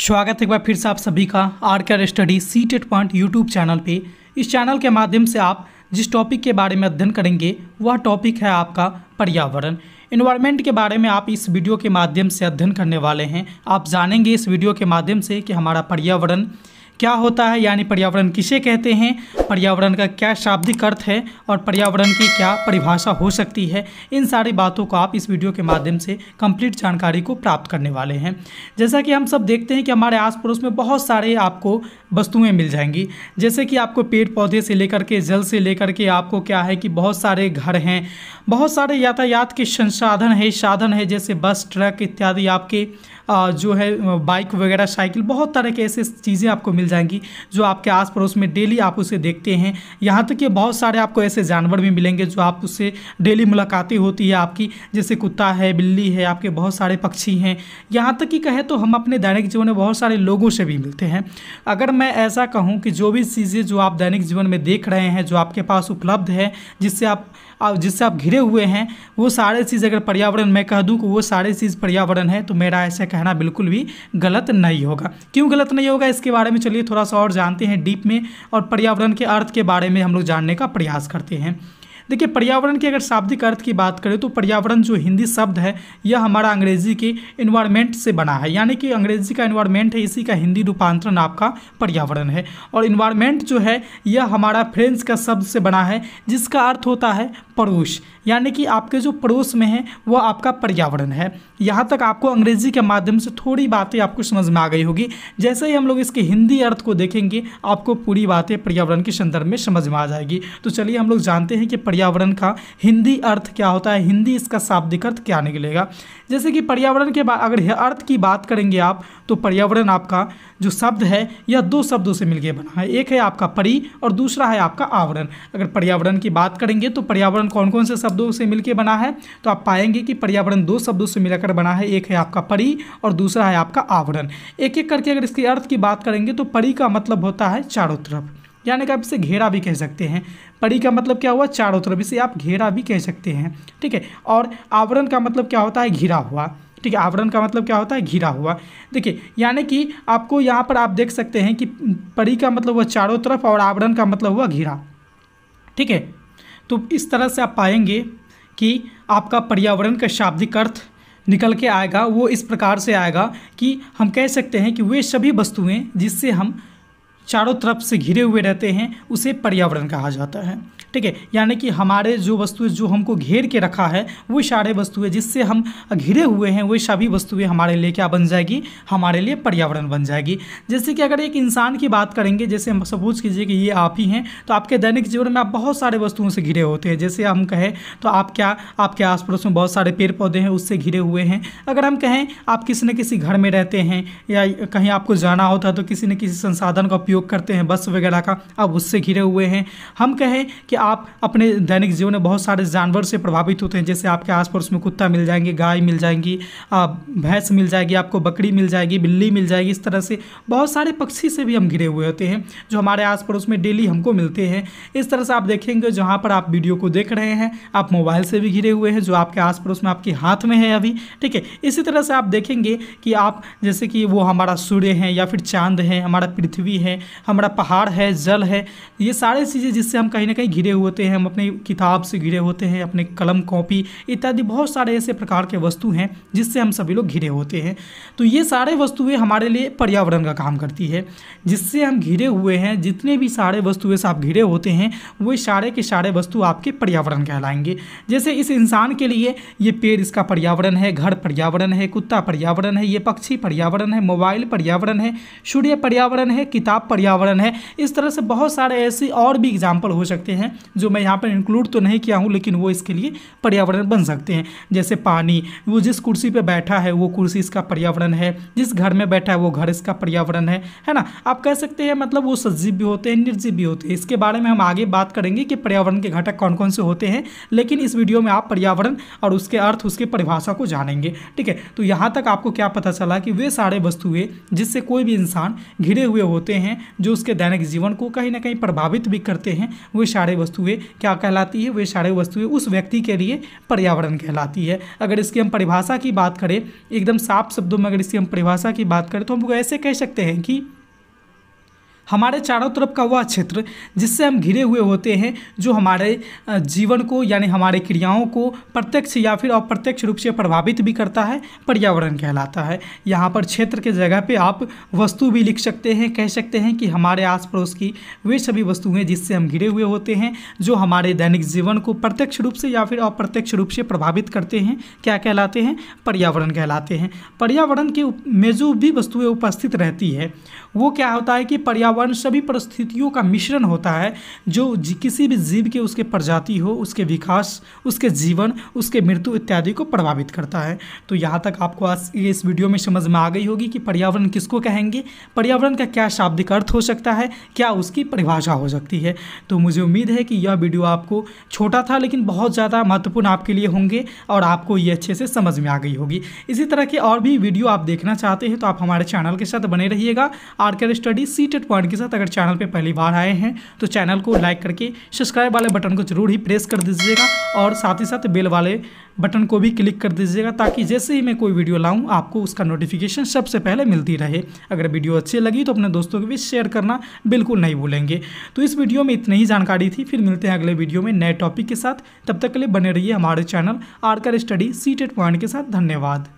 स्वागत एक बार फिर से आप सभी का R care study C TET point YouTube channel पे इस चैनल के माध्यम से आप जिस टॉपिक के बारे में अध्ययन करेंगे वह टॉपिक है आपका पर्यावरण इन्वायरमेंट के बारे में आप इस वीडियो के माध्यम से अध्ययन करने वाले हैं आप जानेंगे इस वीडियो के माध्यम से कि हमारा पर्यावरण क्या होता है यानी पर्यावरण किसे कहते हैं पर्यावरण का क्या शाब्दिक अर्थ है और पर्यावरण की क्या परिभाषा हो सकती है इन सारी बातों को आप इस वीडियो के माध्यम से कंप्लीट जानकारी को प्राप्त करने वाले हैं जैसा कि हम सब देखते हैं कि हमारे आस पड़ोस में बहुत सारे आपको वस्तुएँ मिल जाएंगी जैसे कि आपको पेड़ पौधे से लेकर के जल से लेकर के आपको क्या है कि बहुत सारे घर हैं बहुत सारे यातायात के संसाधन है साधन है जैसे बस ट्रक इत्यादि आपके जो है बाइक वगैरह साइकिल बहुत तरह के ऐसे चीज़ें आपको मिल जाएंगी जो आपके आस पड़ोस में डेली आप उसे देखते हैं यहाँ तक कि बहुत सारे आपको ऐसे जानवर भी मिलेंगे जो आप उससे डेली मुलाकातें होती है आपकी जैसे कुत्ता है बिल्ली है आपके बहुत सारे पक्षी हैं यहाँ तक कि कहें तो हम अपने दैनिक जीवन में बहुत सारे लोगों से भी मिलते हैं अगर मैं ऐसा कहूँ कि जो भी चीज़ें जो आप दैनिक जीवन में देख रहे हैं जो आपके पास उपलब्ध है जिससे आप आप जिससे आप घिरे हुए हैं वो सारे चीज़ अगर पर्यावरण मैं कह दूँ कि वो सारे चीज़ पर्यावरण है तो मेरा ऐसा कह कहना बिल्कुल भी गलत नहीं होगा क्यों गलत नहीं होगा इसके बारे में चलिए थोड़ा सा और जानते हैं डीप में और पर्यावरण के अर्थ के बारे में हम लोग जानने का प्रयास करते हैं देखिए पर्यावरण के अगर शाब्दिक अर्थ की बात करें तो पर्यावरण जो हिंदी शब्द है यह हमारा अंग्रेजी के इन्वायरमेंट से बना है यानी कि अंग्रेजी का इन्वायरमेंट है इसी का हिंदी रूपांतरण आपका पर्यावरण है और इन्वायरमेंट जो है यह हमारा फ्रेंच का शब्द से बना है जिसका अर्थ होता है पड़ोस यानी कि आपके जो पड़ोस में है वह आपका पर्यावरण है यहाँ तक आपको अंग्रेजी के माध्यम से थोड़ी बातें आपको समझ में आ गई होगी जैसे ही हम लोग इसके हिंदी अर्थ को देखेंगे आपको पूरी बातें पर्यावरण के संदर्भ में समझ में आ जाएगी तो चलिए हम लोग जानते हैं कि पर्यावरण का हिंदी अर्थ क्या होता है हिंदी इसका शाब्दिक अर्थ क्या निकलेगा जैसे कि पर्यावरण के बाद अगर अर्थ की बात करेंगे आप तो पर्यावरण आपका जो शब्द है यह दो शब्दों से मिलकर बना है एक है आपका परि और दूसरा है आपका आवरण अगर पर्यावरण की बात करेंगे तो पर्यावरण कौन कौन से शब्दों से मिलकर बना है तो आप पाएंगे कि पर्यावरण दो शब्दों से मिलाकर बना है एक है आपका परि और दूसरा है आपका आवरण एक एक करके अगर इसके अर्थ की बात करेंगे तो परी का मतलब होता है चारों तरफ यानी कि आप इसे घेरा भी कह सकते हैं परी का मतलब क्या हुआ चारों तरफ इसे आप घेरा भी कह सकते हैं ठीक है और आवरण का मतलब क्या होता है घिरा हुआ ठीक है आवरण का मतलब क्या होता है घिरा हुआ देखिए यानी कि आपको यहाँ पर आप देख सकते हैं कि परी का मतलब हुआ चारों तरफ और आवरण का मतलब हुआ घिरा ठीक है तो इस तरह से आप पाएंगे कि आपका पर्यावरण का शाब्दिक अर्थ निकल के आएगा वो इस प्रकार से आएगा कि हम कह सकते हैं कि वे सभी वस्तुएं जिससे हम चारों तरफ से घिरे हुए रहते हैं उसे पर्यावरण कहा जाता है ठीक है यानी कि हमारे जो वस्तुएं जो हमको घेर के रखा है वो सारे वस्तुएं जिससे हम घिरे हुए हैं वो सभी वस्तुएं हमारे लिए क्या बन जाएगी हमारे लिए पर्यावरण बन जाएगी जैसे कि अगर एक इंसान की बात करेंगे जैसे हम सपोज कीजिए कि ये आप ही हैं तो आपके दैनिक जीवन में आप बहुत सारे वस्तुओं से घिरे होते हैं जैसे हम कहें तो आप क्या आपके आस पड़ोस में बहुत सारे पेड़ पौधे हैं उससे घिरे हुए हैं अगर हम कहें आप किसी न किसी घर में रहते हैं या कहीं आपको जाना होता है तो किसी न किसी संसाधन का उपयोग उपयोग करते हैं बस वगैरह का अब उससे घिरे हुए हैं हम कहें कि आप अपने दैनिक जीवन में बहुत सारे जानवर से प्रभावित होते हैं जैसे आपके आस पड़ोस में कुत्ता मिल जाएंगे गाय मिल जाएंगी भैंस मिल जाएगी आपको बकरी मिल जाएगी बिल्ली मिल जाएगी इस तरह से बहुत सारे पक्षी से भी हम घिरे हुए होते हैं जो हमारे आस पड़ोस में डेली हमको मिलते हैं इस तरह से आप देखेंगे जहाँ पर आप वीडियो को देख रहे हैं आप मोबाइल से भी घिरे हुए हैं जो आपके आस पड़ोस में आपके हाथ में है अभी ठीक है इसी तरह से आप देखेंगे कि आप जैसे कि वो हमारा सूर्य है या फिर चांद है हमारा पृथ्वी है हमारा पहाड़ है जल है ये सारे चीज़ें जिससे हम कहीं ना कहीं घिरे होते हैं हम अपने किताब से घिरे होते हैं अपने कलम कॉपी इत्यादि बहुत सारे ऐसे प्रकार के वस्तु हैं जिससे हम सभी लोग घिरे होते हैं तो ये सारे वस्तुएँ हमारे लिए पर्यावरण का काम करती है जिससे हम घिरे हुए हैं जितने भी सारे वस्तुएँ से आप घिरे होते हैं वो सारे के सारे वस्तु आपके पर्यावरण कहलाएंगे जैसे इस इंसान के लिए ये पेड़ इसका पर्यावरण है घर पर्यावरण है कुत्ता पर्यावरण है ये पक्षी पर्यावरण है मोबाइल पर्यावरण है सूर्य पर्यावरण है किताब पर्यावरण है इस तरह से बहुत सारे ऐसे और भी एग्जाम्पल हो सकते हैं जो मैं यहाँ पर इंक्लूड तो नहीं किया हूँ लेकिन वो इसके लिए पर्यावरण बन सकते हैं जैसे पानी वो जिस कुर्सी पर बैठा है वो कुर्सी इसका पर्यावरण है जिस घर में बैठा है वो घर इसका पर्यावरण है है ना आप कह सकते हैं मतलब वो सजीव भी होते हैं निर्जीव भी होते हैं इसके बारे में हम आगे बात करेंगे कि पर्यावरण के घटक कौन कौन से होते हैं लेकिन इस वीडियो में आप पर्यावरण और उसके अर्थ उसके परिभाषा को जानेंगे ठीक है तो यहाँ तक आपको क्या पता चला कि वे सारे वस्तुएं जिससे कोई भी इंसान घिरे हुए होते हैं जो उसके दैनिक जीवन को कहीं ना कहीं प्रभावित भी करते हैं वे सारे वस्तुएँ क्या कहलाती है वे सारे वस्तुएँ उस व्यक्ति के लिए पर्यावरण कहलाती है अगर इसकी हम परिभाषा की बात करें एकदम साफ शब्दों में अगर इसकी हम परिभाषा की बात करें तो हम ऐसे कह सकते हैं कि हमारे चारों तरफ का वह क्षेत्र जिससे हम घिरे हुए होते हैं जो हमारे जीवन को यानी हमारे क्रियाओं को प्रत्यक्ष या फिर अप्रत्यक्ष रूप से प्रभावित भी करता है पर्यावरण कहलाता है यहाँ पर क्षेत्र के जगह पे आप वस्तु भी लिख सकते हैं कह सकते हैं कि हमारे आस पड़ोस की वे सभी वस्तुएं जिससे हम घिरे हुए होते हैं जो हमारे दैनिक जीवन को प्रत्यक्ष रूप से या फिर अप्रत्यक्ष रूप से प्रभावित करते हैं क्या कहलाते हैं पर्यावरण कहलाते हैं पर्यावरण के में जो भी वस्तुएँ उपस्थित रहती है वो क्या होता है कि पर्यावरण वातावरण सभी परिस्थितियों का मिश्रण होता है जो किसी भी जीव के उसके प्रजाति हो उसके विकास उसके जीवन उसके मृत्यु इत्यादि को प्रभावित करता है तो यहाँ तक आपको आज इस वीडियो में समझ में आ गई होगी कि पर्यावरण किसको कहेंगे पर्यावरण का क्या शाब्दिक अर्थ हो सकता है क्या उसकी परिभाषा हो सकती है तो मुझे उम्मीद है कि यह वीडियो आपको छोटा था लेकिन बहुत ज़्यादा महत्वपूर्ण आपके लिए होंगे और आपको ये अच्छे से समझ में आ गई होगी इसी तरह के और भी वीडियो आप देखना चाहते हैं तो आप हमारे चैनल के साथ बने रहिएगा आर स्टडी सीटेड पॉइंट के साथ अगर चैनल पर पहली बार आए हैं तो चैनल को लाइक करके सब्सक्राइब वाले बटन को जरूर ही प्रेस कर दीजिएगा और साथ ही साथ बेल वाले बटन को भी क्लिक कर दीजिएगा ताकि जैसे ही मैं कोई वीडियो लाऊं आपको उसका नोटिफिकेशन सबसे पहले मिलती रहे अगर वीडियो अच्छी लगी तो अपने दोस्तों के भी शेयर करना बिल्कुल नहीं भूलेंगे तो इस वीडियो में इतनी ही जानकारी थी फिर मिलते हैं अगले वीडियो में नए टॉपिक के साथ तब तक के लिए बने रहिए हमारे channel R study C TET point के साथ धन्यवाद